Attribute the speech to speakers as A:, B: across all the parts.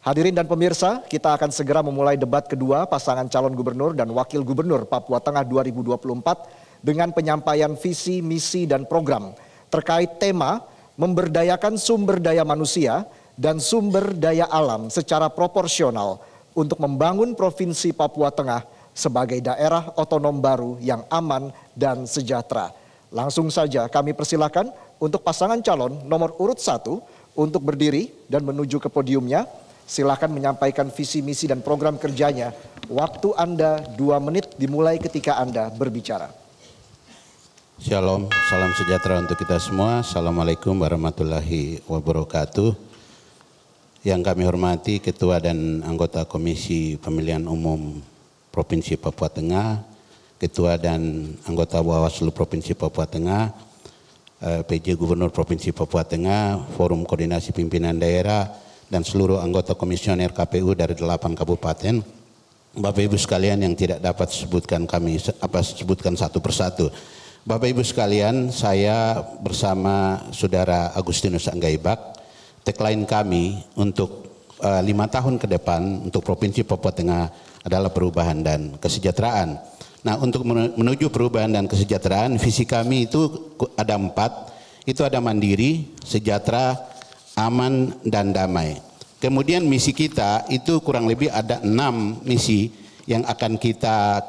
A: Hadirin dan pemirsa, kita akan segera memulai debat kedua pasangan calon gubernur dan wakil gubernur Papua Tengah 2024 dengan penyampaian visi, misi, dan program terkait tema memberdayakan sumber daya manusia dan sumber daya alam secara proporsional untuk membangun Provinsi Papua Tengah sebagai daerah otonom baru yang aman dan sejahtera. Langsung saja kami persilakan untuk pasangan calon nomor urut satu untuk berdiri dan menuju ke podiumnya silahkan menyampaikan visi misi dan program kerjanya. Waktu Anda dua menit dimulai ketika Anda berbicara.
B: Shalom, salam sejahtera untuk kita semua. Assalamualaikum warahmatullahi wabarakatuh. Yang kami hormati Ketua dan anggota Komisi Pemilihan Umum Provinsi Papua Tengah, Ketua dan anggota Bawaslu Provinsi Papua Tengah, eh, PJ Gubernur Provinsi Papua Tengah, Forum Koordinasi Pimpinan Daerah, dan seluruh anggota komisioner KPU dari delapan kabupaten. Bapak Ibu sekalian yang tidak dapat sebutkan kami apa sebutkan satu persatu. Bapak Ibu sekalian, saya bersama Saudara Agustinus Anggaibak, tagline kami untuk uh, lima tahun ke depan untuk Provinsi Papua Tengah adalah perubahan dan kesejahteraan. Nah, untuk menuju perubahan dan kesejahteraan, visi kami itu ada empat. Itu ada mandiri, sejahtera, aman, dan damai. Kemudian misi kita itu kurang lebih ada enam misi yang akan kita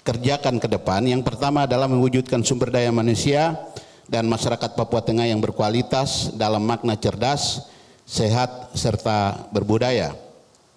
B: kerjakan ke depan. Yang pertama adalah mewujudkan sumber daya manusia dan masyarakat Papua Tengah yang berkualitas dalam makna cerdas, sehat, serta berbudaya.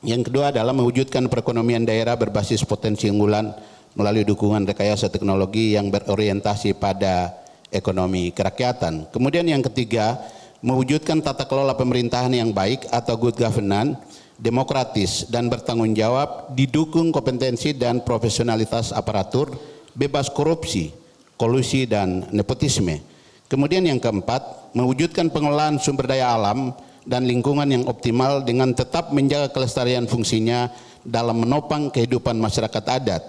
B: Yang kedua adalah mewujudkan perekonomian daerah berbasis potensi unggulan melalui dukungan rekayasa teknologi yang berorientasi pada ekonomi kerakyatan. Kemudian yang ketiga mewujudkan tata kelola pemerintahan yang baik atau good governance, demokratis dan bertanggung jawab, didukung kompetensi dan profesionalitas aparatur, bebas korupsi, kolusi dan nepotisme. Kemudian yang keempat, mewujudkan pengelolaan sumber daya alam dan lingkungan yang optimal dengan tetap menjaga kelestarian fungsinya dalam menopang kehidupan masyarakat adat.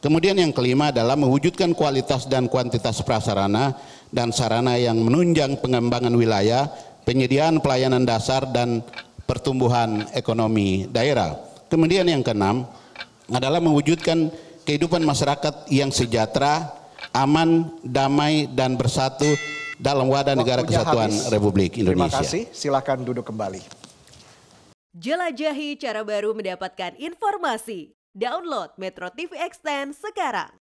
B: Kemudian yang kelima adalah mewujudkan kualitas dan kuantitas prasarana dan sarana yang menunjang pengembangan wilayah, penyediaan pelayanan dasar dan pertumbuhan ekonomi daerah. Kemudian yang keenam adalah mewujudkan kehidupan masyarakat yang sejahtera, aman, damai dan bersatu
A: dalam wadah negara kesatuan habis. Republik Indonesia. Terima kasih, silakan duduk kembali.
B: Jelajahi cara baru mendapatkan informasi. Download Metro TV Extend
A: sekarang.